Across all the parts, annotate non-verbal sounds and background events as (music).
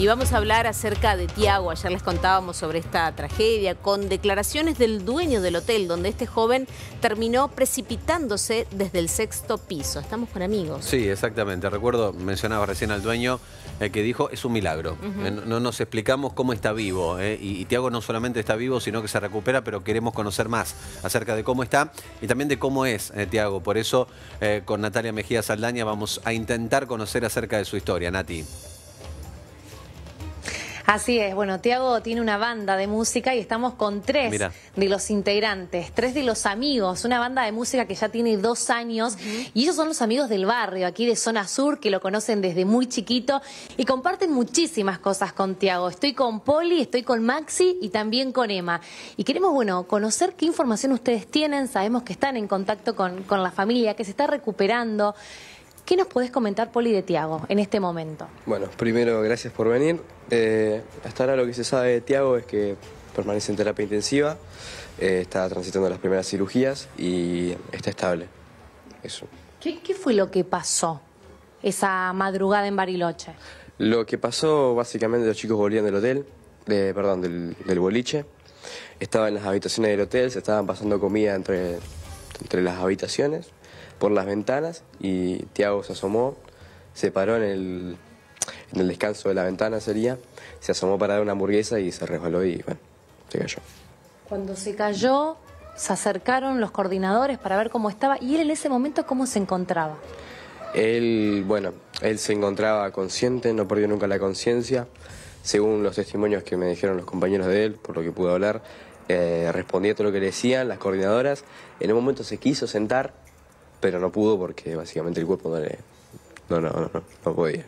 Y vamos a hablar acerca de Tiago. Ayer les contábamos sobre esta tragedia con declaraciones del dueño del hotel donde este joven terminó precipitándose desde el sexto piso. Estamos con amigos. Sí, exactamente. Recuerdo, mencionaba recién al dueño eh, que dijo, es un milagro. Eh, no nos explicamos cómo está vivo. Eh, y, Tiago no solamente está vivo, sino que se recupera, pero queremos conocer más acerca de cómo está y también de cómo es Tiago. Por eso, con Natalia Mejía Saldaña vamos a intentar conocer acerca de su historia. Nati. Así es, bueno, Tiago tiene una banda de música y estamos con tres de los integrantes, tres de los amigos, una banda de música que ya tiene dos años y ellos son los amigos del barrio, aquí de Zona Sur, que lo conocen desde muy chiquito y comparten muchísimas cosas con Tiago. Estoy con Poli, estoy con Maxi y también con Emma. Y queremos, bueno, conocer qué información ustedes tienen, sabemos que están en contacto con, con la familia, que se está recuperando. ¿Qué nos podés comentar, Poli, de Tiago en este momento? Bueno, primero, gracias por venir. Eh, hasta ahora lo que se sabe de Tiago es que permanece en terapia intensiva, eh, está transitando las primeras cirugías y está estable. Eso. ¿Qué, fue lo que pasó esa madrugada en Bariloche? Lo que pasó, básicamente, los chicos volvían del hotel, perdón, del, del, boliche. Estaban en las habitaciones del hotel, se estaban pasando comida entre, entre las habitaciones por las ventanas y Tiago se asomó, se paró en el, en el descanso de la ventana sería, se asomó para dar una hamburguesa y se resbaló y bueno, se cayó. Cuando se cayó, se acercaron los coordinadores para ver cómo estaba y él en ese momento cómo se encontraba. Él, bueno, él se encontraba consciente, no perdió nunca la conciencia. Según los testimonios que me dijeron los compañeros de él, por lo que pude hablar, eh, respondía a todo lo que le decían las coordinadoras. En un momento se quiso sentar, pero no pudo porque básicamente el cuerpo no le... No, no, no, no, podía.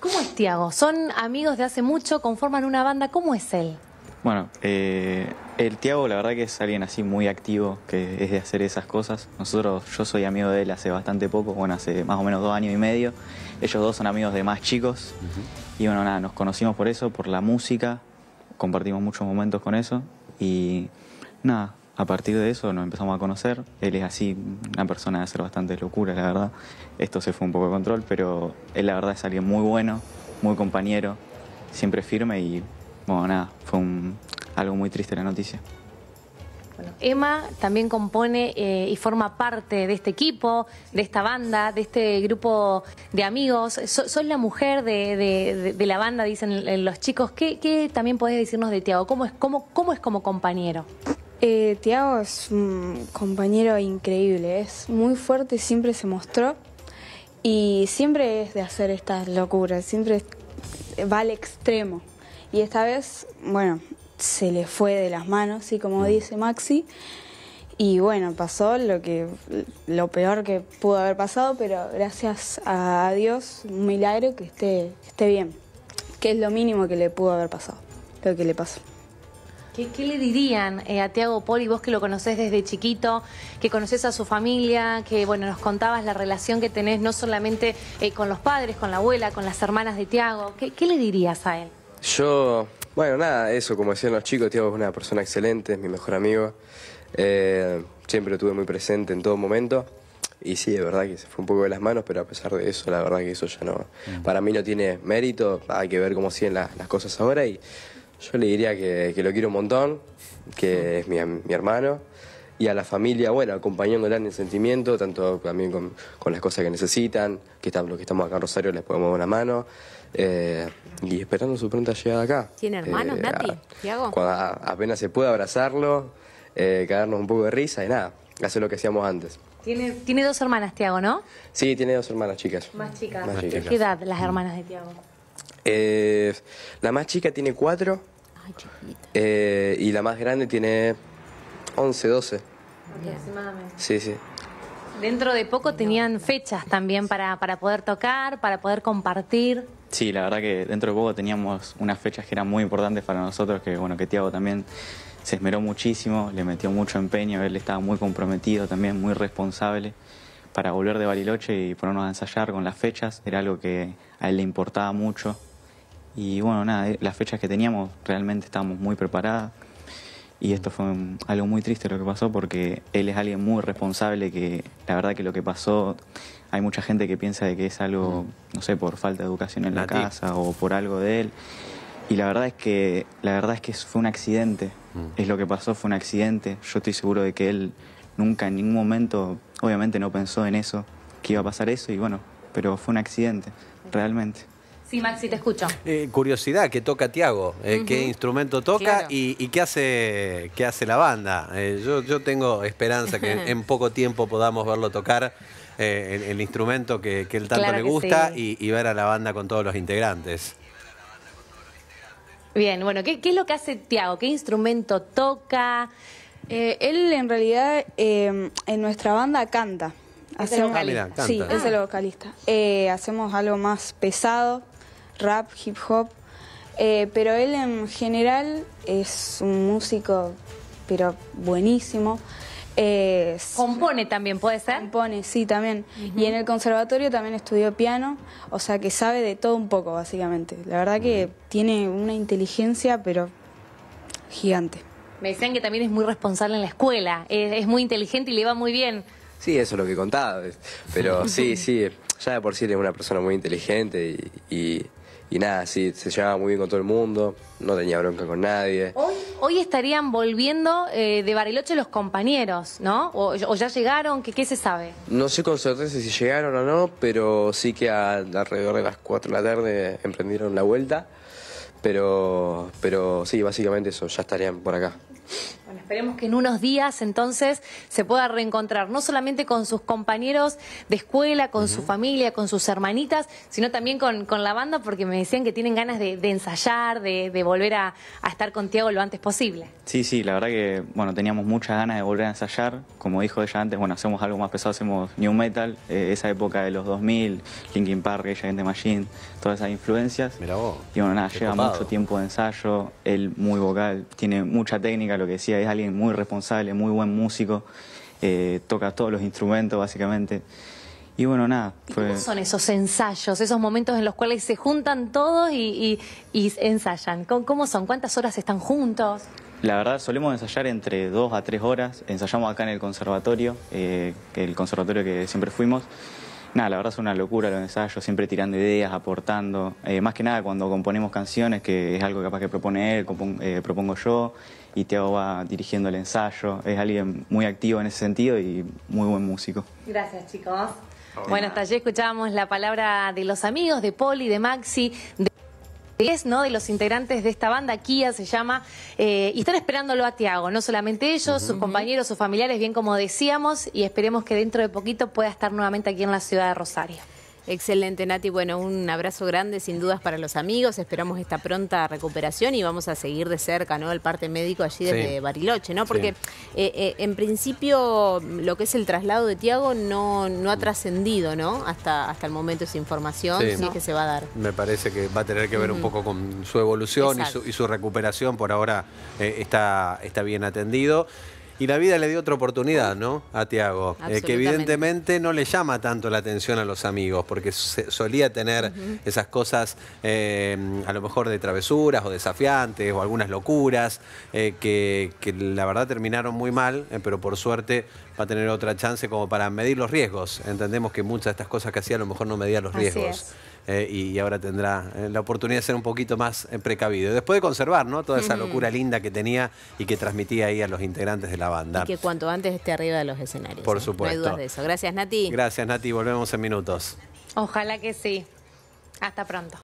¿Cómo es Tiago? Son amigos de hace mucho, conforman una banda. ¿Cómo es él? Bueno, eh, el Tiago la verdad que es alguien así muy activo, que es de hacer esas cosas. Nosotros, yo soy amigo de él hace bastante poco, bueno, hace más o menos dos años y medio. Ellos dos son amigos de más chicos. Y bueno, nada, nos conocimos por eso, por la música, compartimos muchos momentos con eso. Y nada, a partir de eso nos empezamos a conocer. Él es así, una persona de hacer bastante locura, la verdad. Esto se fue un poco de control, pero él la verdad es alguien muy bueno, muy compañero, siempre firme y bueno, nada, fue algo muy triste la noticia. Emma también compone eh, y forma parte de este equipo, de esta banda, de este grupo de amigos. Son la mujer de, la banda, dicen eh, los chicos. ¿Qué, también podés decirnos de Tiago? ¿Cómo es como compañero? Eh, Tiago es un compañero increíble, es muy fuerte, siempre se mostró y siempre es de hacer estas locuras, siempre va al extremo. Y esta vez, bueno, se le fue de las manos, y como mm. dice Maxi. Y bueno, pasó lo que lo peor que pudo haber pasado, pero gracias a Dios, un milagro que esté, esté bien, que es lo mínimo que le pudo haber pasado, lo que le pasó. ¿Qué, le dirían eh, a Tiago Poli, vos que lo conocés desde chiquito, que conocés a su familia, que bueno, nos contabas la relación que tenés no solamente eh, con los padres, con la abuela, con las hermanas de Tiago? ¿Qué, le dirías a él? Yo, bueno, nada, eso, como decían los chicos, Tiago es una persona excelente, es mi mejor amigo. Eh, siempre lo tuve muy presente en todo momento. Y sí, es verdad que se fue un poco de las manos, pero a pesar de eso, la verdad que eso ya no. Mm. Para mí no tiene mérito, hay que ver cómo siguen las cosas ahora y yo le diría que, lo quiero un montón, que es mi, mi, hermano, y a la familia, bueno, acompañándola en el sentimiento, tanto también con, las cosas que necesitan, que están, los que estamos acá en Rosario les podemos dar una mano. Eh, y esperando su pronta llegada acá. ¿Tiene hermanos, eh, Nati? Tiago? apenas se puede abrazarlo, eh, un poco de risa y nada, hacer lo que hacíamos antes. Tiene, tiene dos hermanas, Tiago, ¿no? Sí, tiene dos hermanas chicas. Más chicas. Más chicas. ¿Qué edad las hermanas de Tiago? Eh, la más chica tiene cuatro, eh, y la más grande tiene once, doce. Sí, sí. Dentro de poco tenían fechas también para, para poder tocar, para poder compartir. Sí, la verdad que dentro de poco teníamos unas fechas que eran muy importantes para nosotros, que bueno, que Tiago también se esmeró muchísimo, le metió mucho empeño, él estaba muy comprometido también, muy responsable para volver de Bariloche y ponernos a ensayar con las fechas, era algo que a él le importaba mucho, y bueno, nada, eh, las fechas que teníamos realmente estábamos muy preparadas. Y esto fue algo muy triste lo que pasó porque él es alguien muy responsable que la verdad que lo que pasó, hay mucha gente que piensa de que es algo, no sé, por falta de educación en la, casa o por algo de él. Y la verdad es que la verdad es que fue un accidente. Mm. Es lo que pasó, fue un accidente. Yo estoy seguro de que él nunca en ningún momento obviamente no pensó en eso, que iba a pasar eso y bueno, pero fue un accidente realmente. Sí, Maxi, te escucho. Eh, curiosidad, ¿qué toca Tiago? Eh, ¿Qué instrumento toca y, qué hace qué hace la banda? Eh, yo, tengo esperanza que (laughs) en, poco tiempo podamos verlo tocar el, instrumento que, él tanto le gusta y, ver a la banda con todos los integrantes. Bien, bueno, ¿qué, es lo que hace Tiago? ¿Qué instrumento toca? él en realidad en nuestra banda canta. Ah, hacemos, sí, es el vocalista. Ah. hacemos algo más pesado, rap, hip hop, eh, pero él en general es un músico, pero buenísimo. compone también, ¿puede ser? Compone, sí, también. Y en el conservatorio también estudió piano, o sea que sabe de todo un poco, básicamente. La verdad que tiene una inteligencia, pero gigante. Me decían que también es muy responsable en la escuela, es, muy inteligente y le va muy bien. Sí, eso es lo que contaba, pero sí, (laughs) sí, ya de por sí es una persona muy inteligente y y nada, sí, se llevaba muy bien con todo el mundo, no tenía bronca con nadie. Hoy, estarían volviendo eh, de Bariloche los compañeros, ¿no? O, ya llegaron, ¿qué, se sabe? No sé con certeza si llegaron o no, pero sí que alrededor de las 4 de la tarde emprendieron la vuelta. Pero, pero sí, básicamente eso, ya estarían por acá. Bueno, esperemos que en unos días entonces se pueda reencontrar, no solamente con sus compañeros de escuela, con su familia, con sus hermanitas, sino también con, con, la banda, porque me decían que tienen ganas de, ensayar, de, volver a, estar con Tiago lo antes posible. Sí, sí, la verdad que bueno, teníamos muchas ganas de volver a ensayar. Como dijo ella antes, bueno, hacemos algo más pesado, hacemos new metal, eh, esa época de los 2000, Linkin Park, Ella Gente Machine, todas esas influencias. mira vos, y bueno, nada, lleva mucho tiempo de ensayo, él muy vocal, tiene mucha técnica lo que decía, es alguien muy responsable, muy buen músico, eh, toca todos los instrumentos básicamente. Y bueno, nada. ¿Cómo son esos ensayos, esos momentos en los cuales se juntan todos y, ensayan? ¿Cómo, son? ¿Cuántas horas están juntos? La verdad, solemos ensayar entre dos a tres horas. Ensayamos acá en el conservatorio, eh, el conservatorio que siempre fuimos. Nada, la verdad es una locura los ensayos, siempre tirando ideas, aportando. Eh, más que nada cuando componemos canciones, que es algo capaz que propone él, eh, propongo yo, y Teo va dirigiendo el ensayo. Es alguien muy activo en ese sentido y muy buen músico. Gracias, chicos. Bueno, hasta allí escuchábamos la palabra de los amigos, de Poli, de Maxi, ¿no? de los integrantes de esta banda, Kia se llama, eh, y están esperándolo a Tiago, no solamente ellos, sus compañeros, sus familiares, bien como decíamos, y esperemos que dentro de poquito pueda estar nuevamente aquí en la ciudad de Rosario. Excelente, Nati. Bueno, un abrazo grande sin dudas para los amigos. Esperamos esta pronta recuperación y vamos a seguir de cerca, ¿no? El parte médico allí desde Bariloche, ¿no? Porque eh, eh, en principio lo que es el traslado de Tiago no, no ha trascendido, ¿no? Hasta, hasta el momento esa información, sí. que se va a dar. Me parece que va a tener que ver un poco con su evolución y su, recuperación. Por ahora eh, está, está bien atendido. Y la vida le dio otra oportunidad, ¿no? A Tiago, eh, que evidentemente no le llama tanto la atención a los amigos, porque solía tener esas cosas eh, a lo mejor de travesuras o desafiantes o algunas locuras eh, que, la verdad terminaron muy mal, pero por suerte va a tener otra chance como para medir los riesgos. Entendemos que muchas de estas cosas que hacía a lo mejor no medía los riesgos. Eh, y ahora tendrá eh, la oportunidad de ser un poquito más eh, precavido. Después de conservar ¿no? toda esa locura linda que tenía y que transmitía ahí a los integrantes de la banda. Y que cuanto antes esté arriba de los escenarios. Por supuesto. No hay dudas de eso. Gracias, Nati. Gracias, Nati. Volvemos en minutos. Ojalá que sí. Hasta pronto.